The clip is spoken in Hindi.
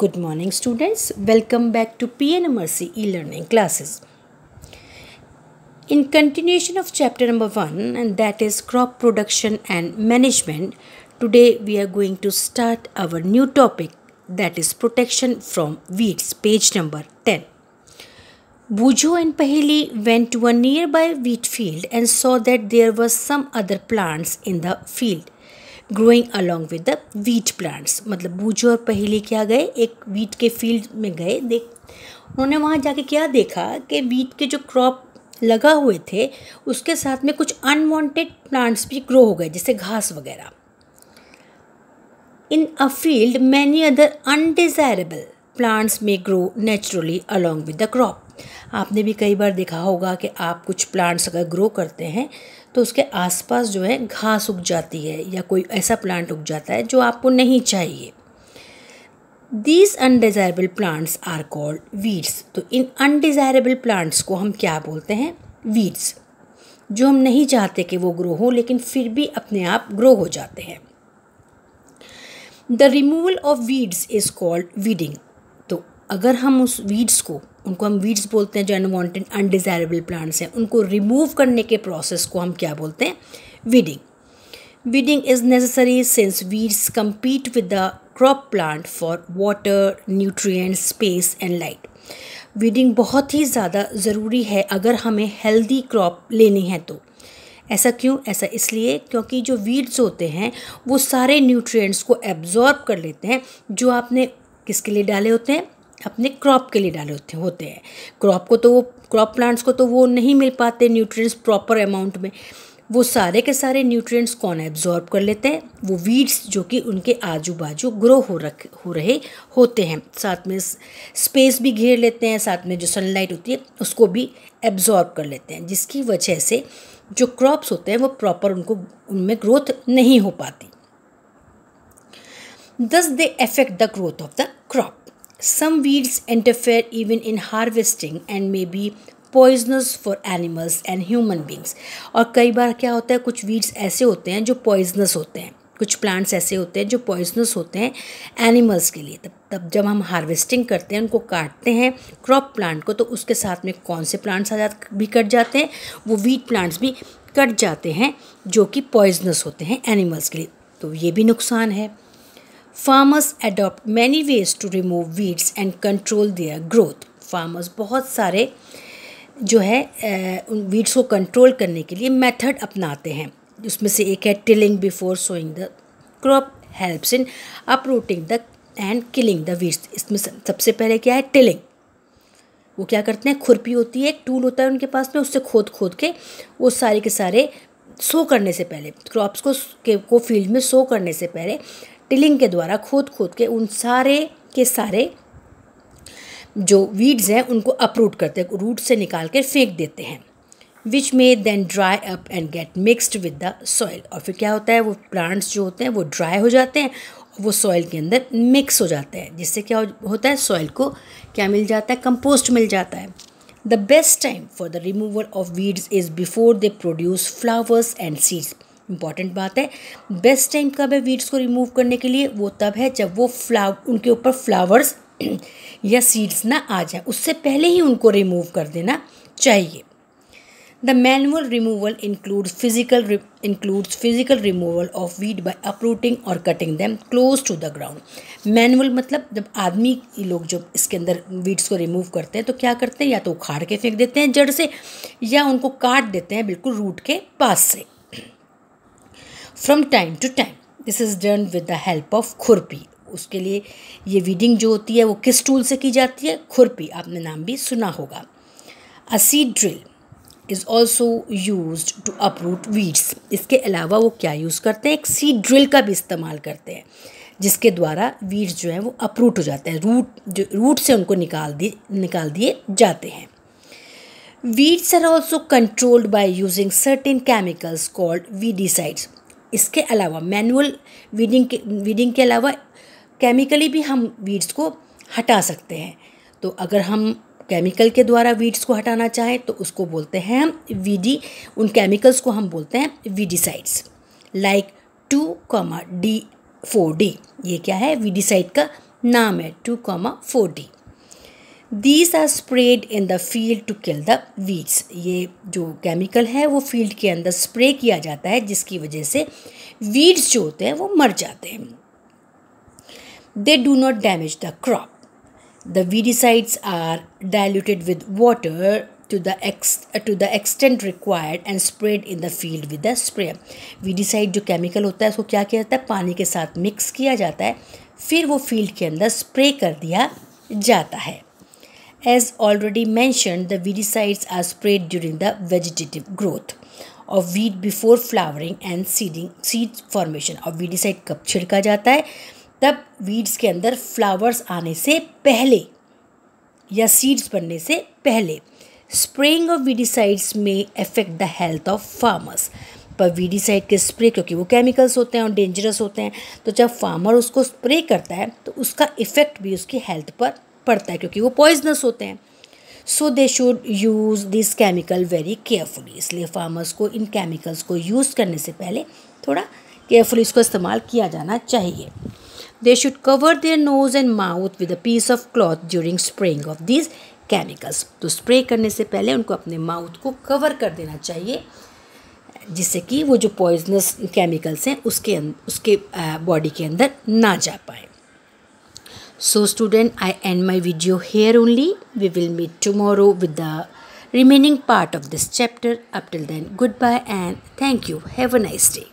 Good morning students. Welcome back to PNMRC e-learning classes. In continuation of chapter number 1 and that is crop production and management, today we are going to start our new topic that is protection from weeds, page number 10. Bujo and Pahili went to a nearby wheat field and saw that there were some other plants in the field. Growing along with the wheat plants मतलब बूझो और पहले क्या गए एक वीट के फील्ड में गए देख उन्होंने वहाँ जाके क्या देखा कि वीट के जो क्रॉप लगा हुए थे उसके साथ में कुछ अनवांटेड प्लांट्स भी ग्रो हो गए जैसे घास वगैरह in a field many other undesirable plants में grow naturally along with the crop आपने भी कई बार देखा होगा कि आप कुछ प्लांट्स अगर ग्रो करते हैं तो उसके आसपास जो है घास उग जाती है या कोई ऐसा प्लांट उग जाता है जो आपको नहीं चाहिए these undesirable plants are called weeds तो इन अनडिज़ायरेबल प्लांट्स को हम क्या बोलते हैं वीड्स जो हम नहीं चाहते कि वो ग्रो हो लेकिन फिर भी अपने आप ग्रो हो जाते हैं the removal of weeds is called weeding तो अगर हम उस वीड्स को उनको हम वीड्स बोलते हैं जो अनवांटेड अनडिज़ायरेबल प्लांट्स हैं उनको रिमूव करने के प्रोसेस को हम क्या बोलते हैं weeding weeding is necessary since weeds compete with the crop plant for water nutrient space and light weeding बहुत ही ज़्यादा ज़रूरी है अगर हमें हेल्दी क्रॉप लेनी है तो ऐसा क्यों ऐसा इसलिए क्योंकि जो वीड्स होते हैं वो सारे न्यूट्रिएंट्स को एब्जॉर्ब कर लेते हैं जो आपने किसके लिए डाले होते हैं अपने क्रॉप के लिए डाले होते होते हैं क्रॉप को तो वो क्रॉप प्लांट्स को तो वो नहीं मिल पाते न्यूट्रिएंट्स प्रॉपर अमाउंट में वो सारे के सारे न्यूट्रिएंट्स कौन एब्जॉर्ब कर लेते हैं वो वीड्स जो कि उनके आजू बाजू ग्रो हो रख हो रहे होते हैं साथ में स्पेस भी घेर लेते हैं साथ में जो सनलाइट होती है उसको भी एब्जॉर्ब कर लेते हैं जिसकी वजह से जो क्रॉप्स होते हैं वो प्रॉपर उनको उनमें ग्रोथ नहीं हो पाती thus they affect the growth of the crop Some weeds interfere even in harvesting and may be poisonous for animals and human beings और कई बार क्या होता है कुछ वीड्स ऐसे होते हैं जो पॉइजनस होते हैं कुछ प्लांट्स ऐसे होते हैं जो पॉइजनस होते हैं एनिमल्स के लिए तब तब जब हम हार्वेस्टिंग करते हैं उनको काटते हैं क्रॉप प्लांट को तो उसके साथ में कौन से प्लांट्स आ जा भी कट जाते हैं वो वीट प्लांट्स भी कट जाते हैं जो कि पॉइजनस होते हैं एनिमल्स के लिए तो ये भी नुकसान है farmers adopt many ways to remove weeds and control their growth farmers बहुत सारे जो है उन वीड्स को कंट्रोल करने के लिए मेथड अपनाते हैं उसमें से एक है tilling before sowing the crop helps in uprooting the and killing the weeds इसमें सबसे पहले क्या है टिलिंग वो क्या करते हैं खुरपी होती है एक टूल होता है उनके पास में उससे खोद खोद के वो सारे के सारे सो करने से पहले क्रॉप्स को के को फील्ड में सो करने से पहले टिलिंग के द्वारा खोद खोद के उन सारे के सारे जो वीड्स हैं उनको अपरूट करते हैं रूट से निकाल कर फेंक देते हैं which may then dry up and get mixed with the soil और फिर क्या होता है वो प्लांट्स जो होते हैं वो ड्राई हो जाते हैं वो सॉइल के अंदर मिक्स हो जाते हैं जिससे क्या होता है सॉइल को क्या मिल जाता है कंपोस्ट मिल जाता है the best time for the removal of weeds is before they produce flowers and seeds important बात है बेस्ट टाइम कब है वीड्स को रिमूव करने के लिए वो तब है जब वो फ्लाव उनके ऊपर फ्लावर्स या सीड्स ना आ जाए उससे पहले ही उनको रिमूव कर देना चाहिए the manual removal includes physical includes physical removal of weed by uprooting और cutting them close to the ground manual मतलब जब आदमी लोग जब इसके अंदर वीड्स को रिमूव करते हैं तो क्या करते हैं या तो उखाड़ के फेंक देते हैं जड़ से या उनको काट देते हैं बिल्कुल रूट के पास से from time to time this is done with the help of खुरपी उसके लिए ये वीडिंग जो होती है वो किस टूल से की जाती है खुरपी आपने नाम भी सुना होगा a seed drill is also use to uproot weeds इसके अलावा वो क्या यूज़ करते हैं एक सीड ड्रिल का भी इस्तेमाल करते हैं जिसके द्वारा वीड्स जो हैं वो अपरूट हो जाते हैं रूट जो रूट से उनको निकाल दिए निकाल दिए जाते हैं weeds are also controlled by using certain chemicals called weedicides इसके अलावा मैनुअल वीडिंग के वीडिंग के अलावा केमिकली भी हम वीड्स को हटा सकते हैं तो अगर हम केमिकल के द्वारा वीड्स को हटाना चाहें तो उसको बोलते हैं हम वीडी उन केमिकल्स को हम बोलते हैं weedicides like two comma D four D ये क्या है वीडिसाइड का नाम है two comma four D these are spread in the field to kill the weeds ये जो केमिकल है वो फील्ड के अंदर स्प्रे किया जाता है जिसकी वजह से वीड्स जो होते हैं वो मर जाते हैं they do not damage the crop the weedicides are diluted with water to the ex to the extent required and sprayed in the field with the sprayer weedicide जो केमिकल होता है उसको क्या किया जाता है पानी के साथ मिक्स किया जाता है फिर वो फील्ड के अंदर स्प्रे कर दिया जाता है As already mentioned, the weedicides are sprayed during the vegetative growth of weed before flowering and seeding seed formation of weedicide kab chhidka jata hai tab weeds ke andar flowers aane se pehle ya seeds banne se pehle spraying of weedicides may affect the health of farmers पर वीडीसाइड के स्प्रे क्योंकि वो केमिकल्स होते हैं और डेंजरस होते हैं तो जब फार्मर उसको स्प्रे करता है तो उसका इफ़ेक्ट भी उसकी हेल्थ पर पड़ता है क्योंकि वो पॉइजनस होते हैं so they should use this chemical very carefully इसलिए फार्मर्स को इन केमिकल्स को यूज़ करने से पहले थोड़ा केयरफुली इसको इस्तेमाल किया जाना चाहिए they should cover their nose and mouth with a piece of cloth during spraying of this chemicals तो स्प्रे करने से पहले उनको अपने माउथ को कवर कर देना चाहिए जिससे कि वो जो पॉइजनस केमिकल्स हैं उसके अं-, उसके बॉडी के अंदर ना जा पाए So student, I end my video here only. We will meet tomorrow with the remaining part of this chapter. Up till then, goodbye and thank you. Have a nice day.